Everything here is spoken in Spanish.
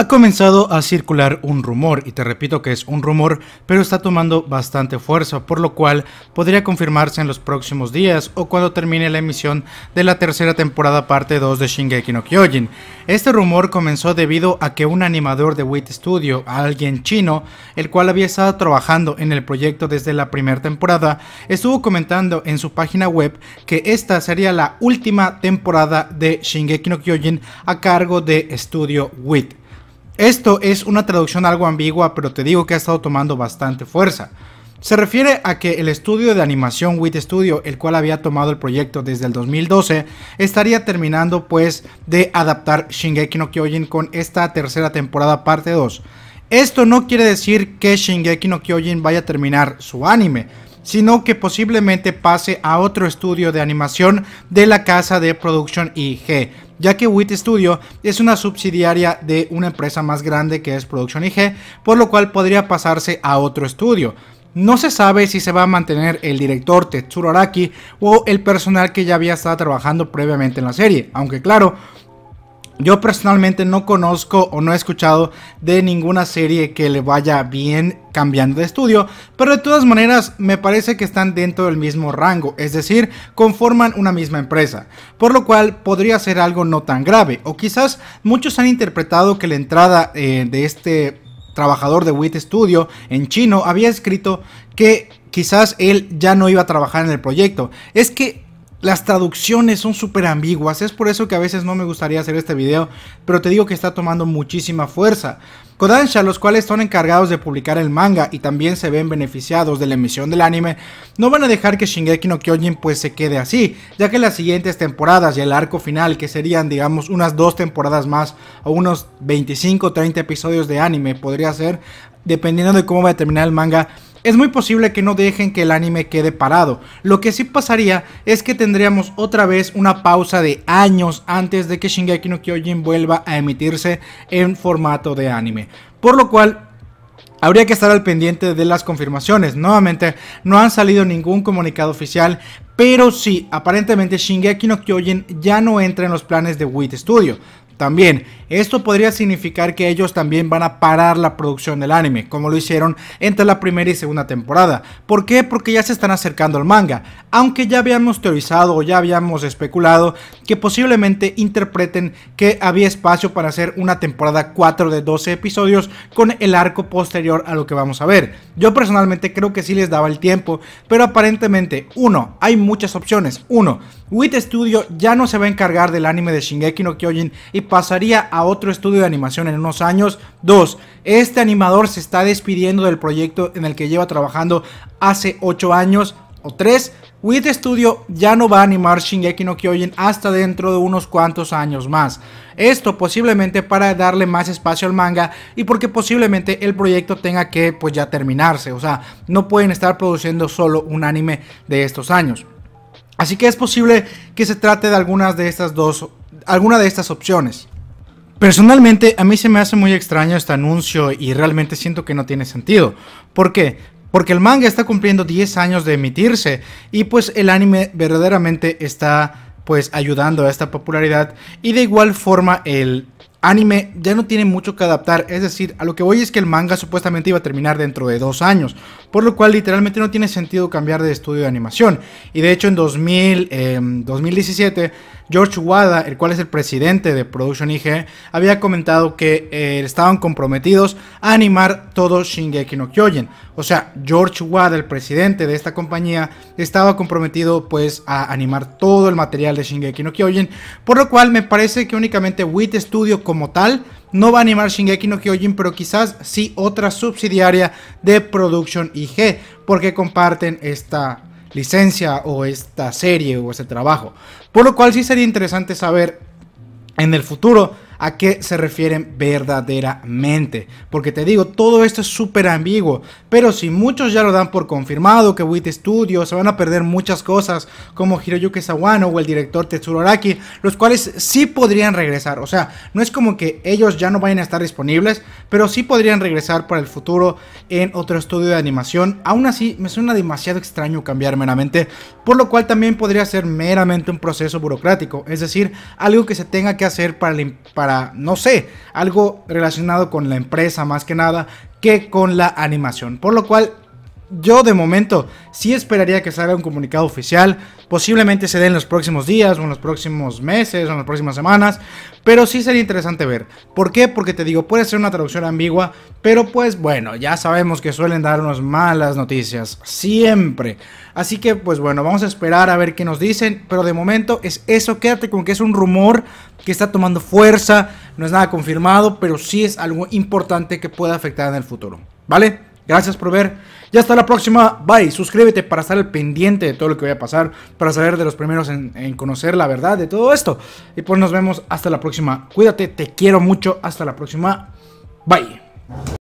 Ha comenzado a circular un rumor, y te repito que es un rumor, pero está tomando bastante fuerza, por lo cual podría confirmarse en los próximos días o cuando termine la emisión de la tercera temporada parte 2 de Shingeki no Kyojin. Este rumor comenzó debido a que un animador de WIT Studio, alguien chino, el cual había estado trabajando en el proyecto desde la primera temporada, estuvo comentando en su página web que esta sería la última temporada de Shingeki no Kyojin a cargo de Studio WIT. Esto es una traducción algo ambigua, pero te digo que ha estado tomando bastante fuerza. Se refiere a que el estudio de animación WIT Studio, el cual había tomado el proyecto desde el 2012, estaría terminando pues de adaptar Shingeki no Kyojin con esta tercera temporada parte 2. Esto no quiere decir que Shingeki no Kyojin vaya a terminar su anime, sino que posiblemente pase a otro estudio de animación de la casa de Production IG, ya que WIT Studio es una subsidiaria de una empresa más grande que es Production IG, por lo cual podría pasarse a otro estudio. No se sabe si se va a mantener el director Tetsuro Araki o el personal que ya había estado trabajando previamente en la serie, aunque claro, yo personalmente no conozco o no he escuchado de ninguna serie que le vaya bien cambiando de estudio, pero de todas maneras me parece que están dentro del mismo rango, es decir, conforman una misma empresa, por lo cual podría ser algo no tan grave, o quizás muchos han interpretado que la entrada eh, de este trabajador de WIT Studio en chino había escrito que quizás él ya no iba a trabajar en el proyecto. Es que las traducciones son súper ambiguas, es por eso que a veces no me gustaría hacer este video, pero te digo que está tomando muchísima fuerza. Kodansha, los cuales son encargados de publicar el manga y también se ven beneficiados de la emisión del anime, no van a dejar que Shingeki no Kyojin pues se quede así, ya que las siguientes temporadas y el arco final, que serían digamos unas dos temporadas más o unos 25 o 30 episodios de anime podría ser, dependiendo de cómo va a terminar el manga, es muy posible que no dejen que el anime quede parado. Lo que sí pasaría es que tendríamos otra vez una pausa de años antes de que Shingeki no Kyojin vuelva a emitirse en formato de anime. Por lo cual Habría que estar al pendiente de las confirmaciones. Nuevamente, no han salido ningún comunicado oficial, pero sí, aparentemente Shingeki no Kyojin ya no entra en los planes de WIT Studio también. Esto podría significar que ellos también van a parar la producción del anime, como lo hicieron entre la primera y segunda temporada. ¿Por qué? Porque ya se están acercando al manga, aunque ya habíamos teorizado o ya habíamos especulado que posiblemente interpreten que había espacio para hacer una temporada 4 de 12 episodios con el arco posterior a lo que vamos a ver. Yo personalmente creo que sí les daba el tiempo, pero aparentemente, uno, hay muchas opciones. Uno, WIT Studio ya no se va a encargar del anime de Shingeki no Kyojin y pasaría a otro estudio de animación en unos años. 2. Este animador se está despidiendo del proyecto en el que lleva trabajando hace 8 años. O 3. WIT Studio ya no va a animar Shingeki no Kyojin hasta dentro de unos cuantos años más. Esto posiblemente para darle más espacio al manga y porque posiblemente el proyecto tenga que pues ya terminarse. O sea, no pueden estar produciendo solo un anime de estos años. Así que es posible que se trate de algunas de estas dos, alguna de estas opciones. Personalmente, a mí se me hace muy extraño este anuncio y realmente siento que no tiene sentido. ¿Por qué? Porque el manga está cumpliendo 10 años de emitirse y pues el anime verdaderamente está pues ayudando a esta popularidad y de igual forma el anime ya no tiene mucho que adaptar, es decir, a lo que voy es que el manga supuestamente iba a terminar dentro de dos años, por lo cual literalmente no tiene sentido cambiar de estudio de animación. Y de hecho en 2000, 2017, em, George Wada, el cual es el presidente de Production IG, había comentado que eh, estaban comprometidos a animar todo Shingeki no Kyojin. O sea, George Wada, el presidente de esta compañía, estaba comprometido pues a animar todo el material de Shingeki no Kyojin, por lo cual me parece que únicamente WIT Studio como tal. No va a animar Shingeki no Kyojin, pero quizás sí otra subsidiaria de Production IG, porque comparten esta licencia o esta serie o ese trabajo. Por lo cual sí sería interesante saber en el futuro a qué se refieren verdaderamente. Porque te digo, todo esto es súper ambiguo. Pero si muchos ya lo dan por confirmado que WIT Studio, se van a perder muchas cosas como Hiroyuki Sawano o el director Tetsuro Araki, los cuales sí podrían regresar. O sea, no es como que ellos ya no vayan a estar disponibles, pero sí podrían regresar para el futuro en otro estudio de animación. Aún así, me suena demasiado extraño cambiar meramente, por lo cual también podría ser meramente un proceso burocrático, es decir, algo que se tenga que hacer para, para no sé, algo relacionado con la empresa más que nada que con la animación. Por lo cual yo de momento sí esperaría que salga un comunicado oficial. Posiblemente se dé en los próximos días, o en los próximos meses, o en las próximas semanas. Pero sí sería interesante ver. ¿Por qué? Porque te digo, puede ser una traducción ambigua. Pero pues bueno, ya sabemos que suelen darnos malas noticias. Siempre. Así que pues bueno, vamos a esperar a ver qué nos dicen. Pero de momento es eso. Quédate con que es un rumor que está tomando fuerza. No es nada confirmado, pero sí es algo importante que pueda afectar en el futuro. ¿Vale? Gracias por ver. Y hasta la próxima. Bye. Suscríbete para estar al pendiente de todo lo que vaya a pasar. Para saber de los primeros en, en conocer la verdad de todo esto. Y pues nos vemos hasta la próxima. Cuídate, te quiero mucho. Hasta la próxima. Bye.